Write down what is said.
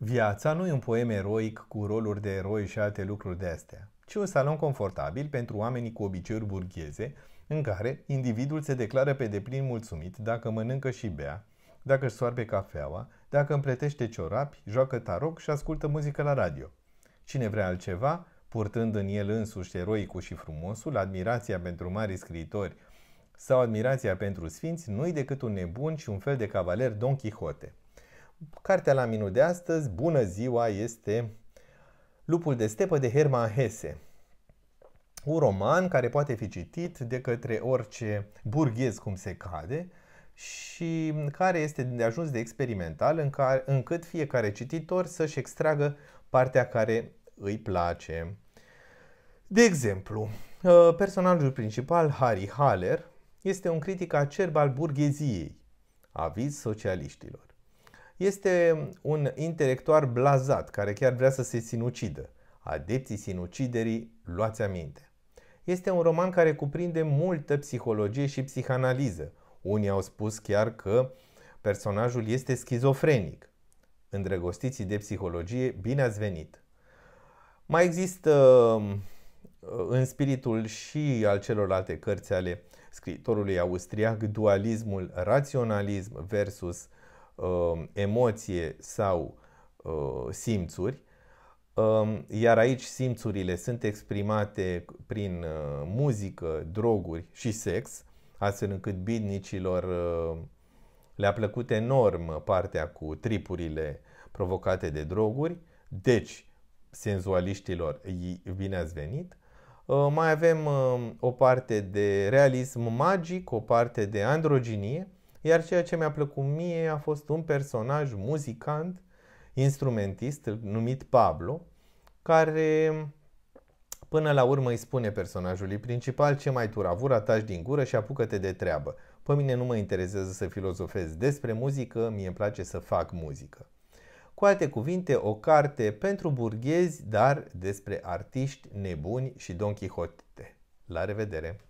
Viața nu e un poem eroic cu roluri de eroi și alte lucruri de astea, ci un salon confortabil pentru oamenii cu obiceiuri burgheze, în care individul se declară pe deplin mulțumit dacă mănâncă și bea, dacă își soarbe cafeaua, dacă împletește ciorapi, joacă taroc și ascultă muzică la radio. Cine vrea altceva, purtând în el însuși eroicul și frumosul, admirația pentru mari scriitori sau admirația pentru sfinți, nu-i decât un nebun și un fel de cavaler Don Quixote. Cartea la minut de astăzi, bună ziua, este Lupul de stepă de Hermann Hesse. Un roman care poate fi citit de către orice burghez cum se cade și care este de ajuns de experimental în care, încât fiecare cititor să-și extragă partea care îi place. De exemplu, uh, personajul principal, Harry Haller, este un critic acerb al burgheziei, aviz socialiștilor este un intelectual blazat care chiar vrea să se sinucidă. Adepții sinuciderii, luați aminte. Este un roman care cuprinde multă psihologie și psihanaliză. Unii au spus chiar că personajul este schizofrenic. Îndrăgostiții de psihologie, bine ați venit! Mai există um, uh, în spiritul și al celorlalte cărți ale scriitorului austriac dualismul raționalism versus Um, emoție sau uh, simțuri, um, iar aici simțurile sunt exprimate prin uh, muzică, droguri și sex, astfel încât bidnicilor uh, le-a plăcut enorm partea cu tripurile provocate de droguri, deci senzualiștilor bine ați venit. Mai avem o parte de realism magic, o parte de androginie, iar ceea ce mi-a plăcut mie a fost un personaj muzicant, instrumentist, numit Pablo, care până la urmă îi spune personajului principal ce mai turavura, taci din gură și apucă-te de treabă. Pe mine nu mă interesează să filozofez despre muzică, mie îmi place să fac muzică. Cu alte cuvinte, o carte pentru burghezi, dar despre artiști nebuni și Don Quixote. La revedere!